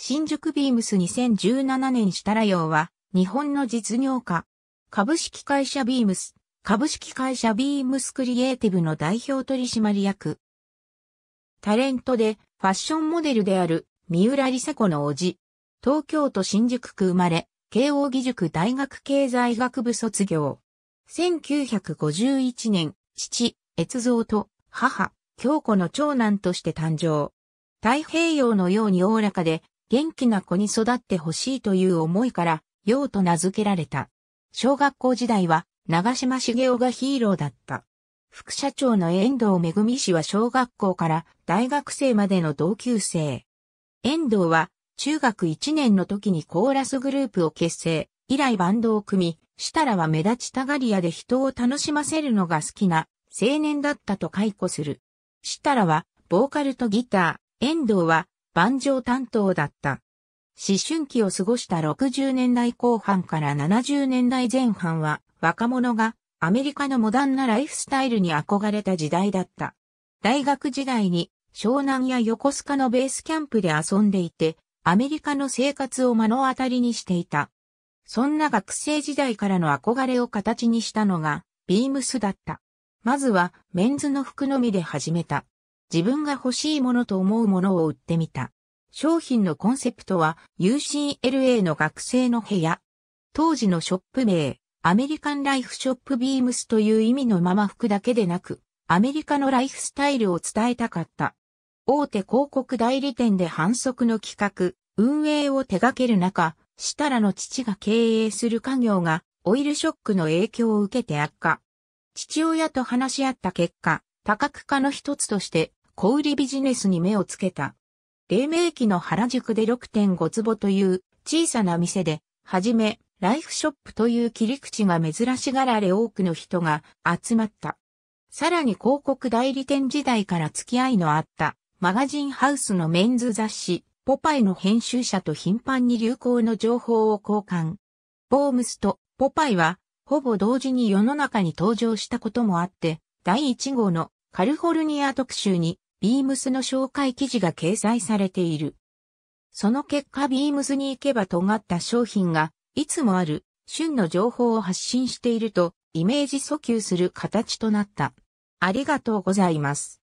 新宿ビームス2017年設楽用は、日本の実業家。株式会社ビームス、株式会社ビームスクリエイティブの代表取締役。タレントで、ファッションモデルである、三浦理沙子の叔父。東京都新宿区生まれ、慶応義塾大学経済学部卒業。1951年、父、越造と、母、京子の長男として誕生。太平洋のようにおおらかで、元気な子に育ってほしいという思いから、陽と名付けられた。小学校時代は、長島茂雄がヒーローだった。副社長の遠藤恵氏は小学校から大学生までの同級生。遠藤は中学1年の時にコーラスグループを結成、以来バンドを組み、たらは目立ちたがり屋で人を楽しませるのが好きな青年だったと解雇する。たらはボーカルとギター、遠藤は万丈担当だった。思春期を過ごした60年代後半から70年代前半は若者がアメリカのモダンなライフスタイルに憧れた時代だった。大学時代に湘南や横須賀のベースキャンプで遊んでいて、アメリカの生活を目の当たりにしていた。そんな学生時代からの憧れを形にしたのが、ビームスだった。まずは、メンズの服のみで始めた。自分が欲しいものと思うものを売ってみた。商品のコンセプトは UCLA の学生の部屋。当時のショップ名、アメリカンライフショップビームスという意味のまま服だけでなく、アメリカのライフスタイルを伝えたかった。大手広告代理店で反則の企画、運営を手掛ける中、設楽の父が経営する家業がオイルショックの影響を受けて悪化。父親と話し合った結果、多角化の一つとして小売ビジネスに目をつけた。黎明期の原宿で6.5坪という小さな店で、はじめ、ライフショップという切り口が珍しがられ多くの人が集まった。さらに広告代理店時代から付き合いのあったマガジンハウスのメンズ雑誌ポパイの編集者と頻繁に流行の情報を交換。ボームスとポパイはほぼ同時に世の中に登場したこともあって第1号のカルフォルニア特集にビームスの紹介記事が掲載されている。その結果ビームスに行けば尖った商品が、いつもある、旬の情報を発信していると、イメージ訴求する形となった。ありがとうございます。